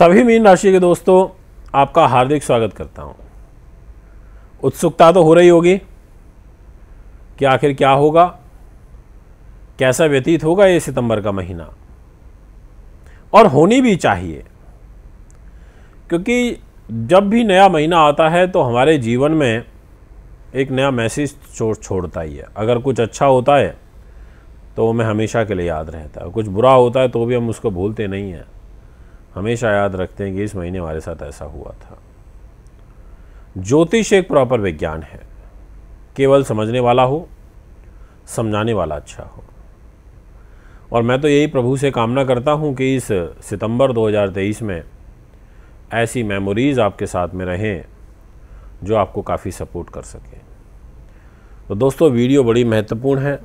सभी मीन राशि के दोस्तों आपका हार्दिक स्वागत करता हूँ उत्सुकता तो हो रही होगी कि आखिर क्या होगा कैसा व्यतीत होगा ये सितंबर का महीना और होनी भी चाहिए क्योंकि जब भी नया महीना आता है तो हमारे जीवन में एक नया मैसेज छोड़ छोड़ता ही है अगर कुछ अच्छा होता है तो हमें हमेशा के लिए याद रहता है कुछ बुरा होता है तो भी हम उसको भूलते नहीं हैं हमेशा याद रखते हैं कि इस महीने हमारे साथ ऐसा हुआ था ज्योतिष एक प्रॉपर विज्ञान है केवल समझने वाला हो समझाने वाला अच्छा हो और मैं तो यही प्रभु से कामना करता हूँ कि इस सितंबर 2023 में ऐसी मेमोरीज़ आपके साथ में रहें जो आपको काफ़ी सपोर्ट कर सके तो दोस्तों वीडियो बड़ी महत्वपूर्ण है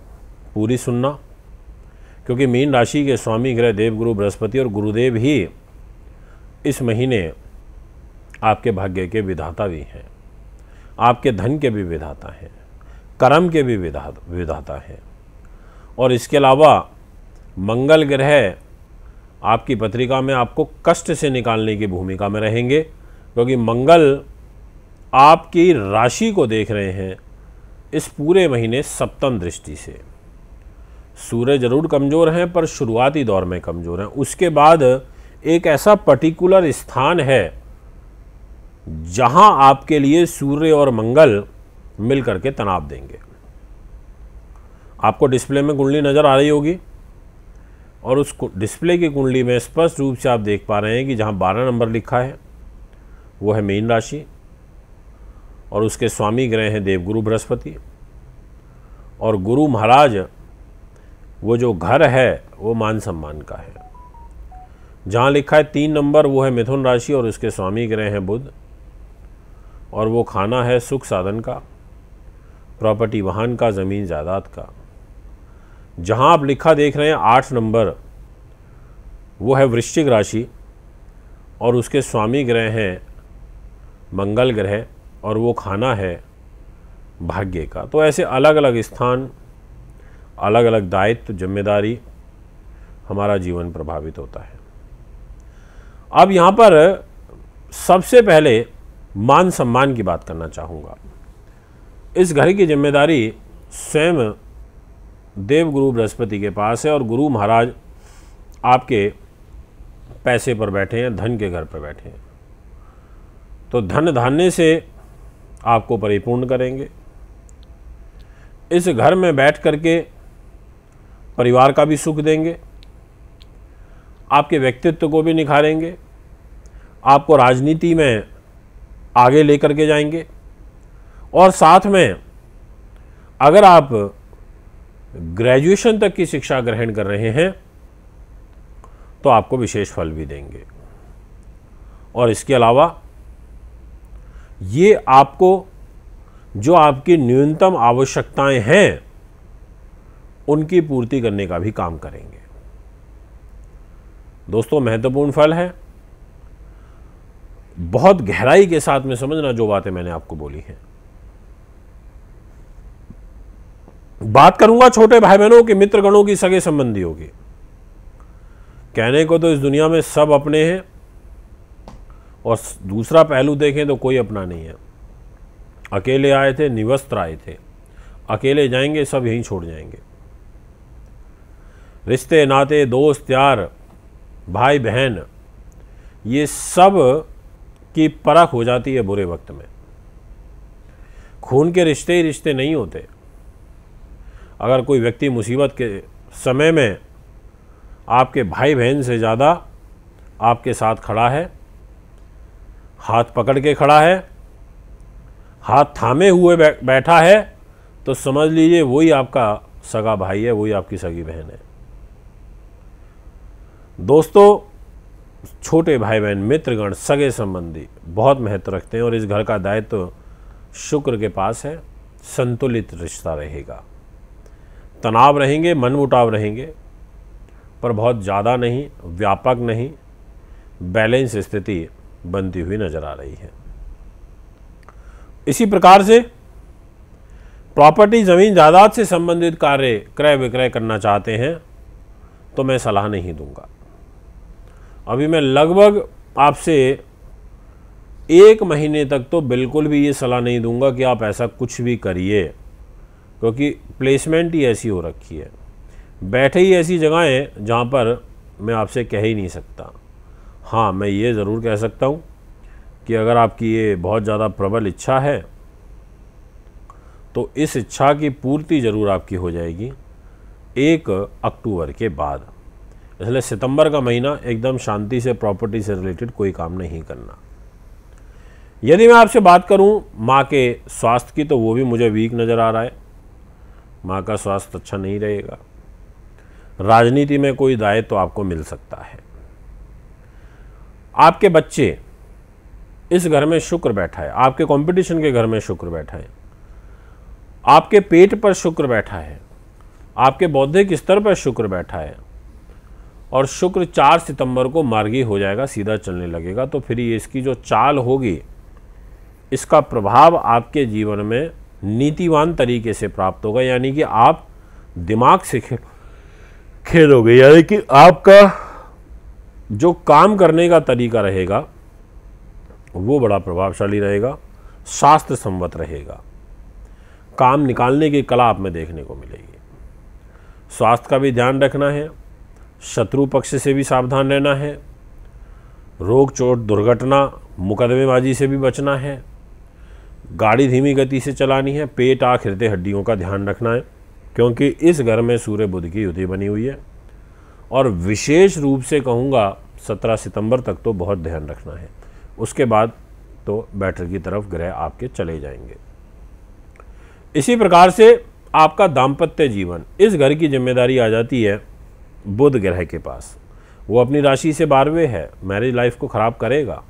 पूरी सुनना क्योंकि मीन राशि के स्वामी ग्रह देवगुरु बृहस्पति और गुरुदेव ही इस महीने आपके भाग्य के विधाता भी हैं आपके धन के भी विधाता हैं कर्म के भी विधा विधाता हैं और इसके अलावा मंगल ग्रह आपकी पत्रिका में आपको कष्ट से निकालने की भूमिका में रहेंगे क्योंकि मंगल आपकी राशि को देख रहे हैं इस पूरे महीने सप्तम दृष्टि से सूर्य जरूर कमज़ोर हैं पर शुरुआती दौर में कमज़ोर हैं उसके बाद एक ऐसा पर्टिकुलर स्थान है जहां आपके लिए सूर्य और मंगल मिल करके तनाव देंगे आपको डिस्प्ले में कुंडली नज़र आ रही होगी और उस डिस्प्ले की कुंडली में स्पष्ट रूप से आप देख पा रहे हैं कि जहाँ बारह नंबर लिखा है वो है मीन राशि और उसके स्वामी ग्रह हैं देवगुरु बृहस्पति और गुरु महाराज वो जो घर है वो मान सम्मान का है जहाँ लिखा है तीन नंबर वो है मिथुन राशि और उसके स्वामी ग्रह हैं बुध और वो खाना है सुख साधन का प्रॉपर्टी वाहन का ज़मीन जायदाद का जहाँ आप लिखा देख रहे हैं आठ नंबर वो है वृश्चिक राशि और उसके स्वामी ग्रह हैं मंगल ग्रह और वो खाना है भाग्य का तो ऐसे अलग अलग स्थान अलग अलग दायित्व जिम्मेदारी हमारा जीवन प्रभावित होता है अब यहाँ पर सबसे पहले मान सम्मान की बात करना चाहूँगा इस घर की जिम्मेदारी स्वयं देव गुरु बृहस्पति के पास है और गुरु महाराज आपके पैसे पर बैठे हैं धन के घर पर बैठे हैं तो धन धान्य से आपको परिपूर्ण करेंगे इस घर में बैठ करके परिवार का भी सुख देंगे आपके व्यक्तित्व को भी निखारेंगे आपको राजनीति में आगे लेकर के जाएंगे और साथ में अगर आप ग्रेजुएशन तक की शिक्षा ग्रहण कर रहे हैं तो आपको विशेष फल भी देंगे और इसके अलावा ये आपको जो आपकी न्यूनतम आवश्यकताएं हैं उनकी पूर्ति करने का भी काम करेंगे दोस्तों महत्वपूर्ण फल है बहुत गहराई के साथ में समझना जो बातें मैंने आपको बोली हैं बात करूंगा छोटे भाई बहनों के मित्रगणों की सगे संबंधियों की कहने को तो इस दुनिया में सब अपने हैं और दूसरा पहलू देखें तो कोई अपना नहीं है अकेले आए थे निवस्त्र आए थे अकेले जाएंगे सब यहीं छोड़ जाएंगे रिश्ते नाते दोस्त यार भाई बहन ये सब की परख हो जाती है बुरे वक्त में खून के रिश्ते ही रिश्ते नहीं होते अगर कोई व्यक्ति मुसीबत के समय में आपके भाई बहन से ज़्यादा आपके साथ खड़ा है हाथ पकड़ के खड़ा है हाथ थामे हुए बैठा है तो समझ लीजिए वही आपका सगा भाई है वही आपकी सगी बहन है दोस्तों छोटे भाई बहन मित्रगण सगे संबंधी बहुत महत्व रखते हैं और इस घर का दायित्व तो शुक्र के पास है संतुलित रिश्ता रहेगा तनाव रहेंगे मनमुटाव रहेंगे पर बहुत ज़्यादा नहीं व्यापक नहीं बैलेंस स्थिति बनती हुई नजर आ रही है इसी प्रकार से प्रॉपर्टी ज़मीन जायदाद से संबंधित कार्य क्रय विक्रय करना चाहते हैं तो मैं सलाह नहीं दूंगा अभी मैं लगभग आपसे एक महीने तक तो बिल्कुल भी ये सलाह नहीं दूंगा कि आप ऐसा कुछ भी करिए क्योंकि प्लेसमेंट ही ऐसी हो रखी है बैठे ही ऐसी जगहें जहाँ पर मैं आपसे कह ही नहीं सकता हाँ मैं ये ज़रूर कह सकता हूँ कि अगर आपकी ये बहुत ज़्यादा प्रबल इच्छा है तो इस इच्छा की पूर्ति ज़रूर आपकी हो जाएगी एक अक्टूबर के बाद इसलिए सितंबर का महीना एकदम शांति से प्रॉपर्टी से रिलेटेड कोई काम नहीं करना यदि मैं आपसे बात करूं माँ के स्वास्थ्य की तो वो भी मुझे वीक नज़र आ रहा है माँ का स्वास्थ्य अच्छा नहीं रहेगा राजनीति में कोई दायित्व तो आपको मिल सकता है आपके बच्चे इस घर में शुक्र बैठा है आपके कंपटीशन के घर में शुक्र बैठा है आपके पेट पर शुक्र बैठा है आपके बौद्धिक स्तर पर शुक्र बैठा है और शुक्र चार सितंबर को मार्गी हो जाएगा सीधा चलने लगेगा तो फिर ये इसकी जो चाल होगी इसका प्रभाव आपके जीवन में नीतिवान तरीके से प्राप्त होगा यानी कि आप दिमाग से खेल खेलोगे यानी कि आपका जो काम करने का तरीका रहेगा वो बड़ा प्रभावशाली रहेगा शास्त्र संवत रहेगा काम निकालने की कला आप में देखने को मिलेगी स्वास्थ्य का भी ध्यान रखना है शत्रु पक्ष से भी सावधान रहना है रोग चोट दुर्घटना मुकदमेबाजी से भी बचना है गाड़ी धीमी गति से चलानी है पेट आँख हृदय हड्डियों का ध्यान रखना है क्योंकि इस घर में सूर्य बुद्ध की युति बनी हुई है और विशेष रूप से कहूँगा सत्रह सितंबर तक तो बहुत ध्यान रखना है उसके बाद तो बैटर की तरफ ग्रह आपके चले जाएंगे इसी प्रकार से आपका दाम्पत्य जीवन इस घर की जिम्मेदारी आ जाती है बुध ग्रह के पास वो अपनी राशि से बारहवें है मैरिज लाइफ को ख़राब करेगा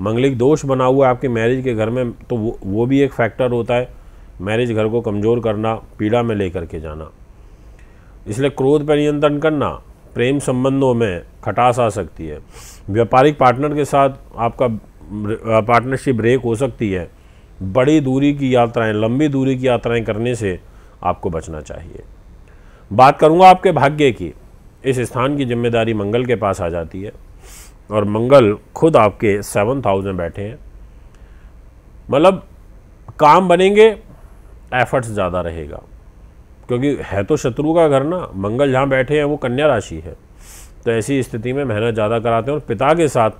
मंगलिक दोष बना हुआ है आपके मैरिज के घर में तो वो वो भी एक फैक्टर होता है मैरिज घर को कमज़ोर करना पीड़ा में लेकर के जाना इसलिए क्रोध पर नियंत्रण करना प्रेम संबंधों में खटास आ सकती है व्यापारिक पार्टनर के साथ आपका पार्टनरशिप ब्रेक हो सकती है बड़ी दूरी की यात्राएं लंबी दूरी की यात्राएं करने से आपको बचना चाहिए बात करूंगा आपके भाग्य की इस स्थान की जिम्मेदारी मंगल के पास आ जाती है और मंगल खुद आपके सेवन हाउस में बैठे हैं मतलब काम बनेंगे एफर्ट्स ज़्यादा रहेगा क्योंकि है तो शत्रु का घर ना मंगल जहाँ बैठे हैं वो कन्या राशि है तो ऐसी स्थिति में मेहनत ज़्यादा कराते हैं और पिता के साथ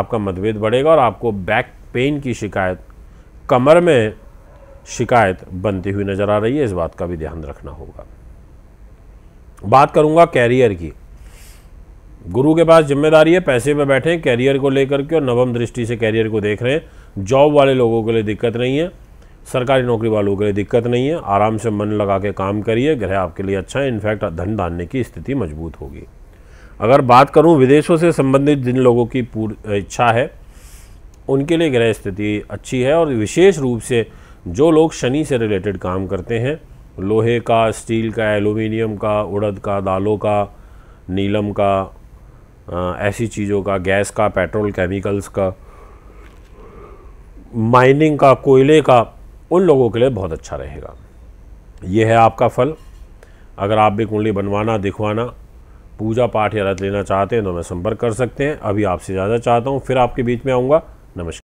आपका मतभेद बढ़ेगा और आपको बैक पेन की शिकायत कमर में शिकायत बनती हुई नज़र आ रही है इस बात का भी ध्यान रखना होगा बात करूँगा कैरियर की गुरु के पास जिम्मेदारी है पैसे में बैठे हैं कैरियर को लेकर के और नवम दृष्टि से कैरियर को देख रहे हैं जॉब वाले लोगों के लिए दिक्कत नहीं है सरकारी नौकरी वालों के लिए दिक्कत नहीं है आराम से मन लगा के काम करिए ग्रह आपके लिए अच्छा है इनफैक्ट धन धानने की स्थिति मजबूत होगी अगर बात करूँ विदेशों से संबंधित जिन लोगों की पूरी इच्छा है उनके लिए ग्रह स्थिति अच्छी है और विशेष रूप से जो लोग शनि से रिलेटेड काम करते हैं लोहे का स्टील का एलुमिनियम का उड़द का दालों का नीलम का आ, ऐसी चीज़ों का गैस का पेट्रोल केमिकल्स का माइनिंग का कोयले का उन लोगों के लिए बहुत अच्छा रहेगा ये है आपका फल अगर आप भी कुंडली बनवाना दिखवाना पूजा पाठ या रथ लेना चाहते हैं तो मैं संपर्क कर सकते हैं अभी आपसे ज़्यादा चाहता हूँ फिर आपके बीच में आऊँगा नमस्कार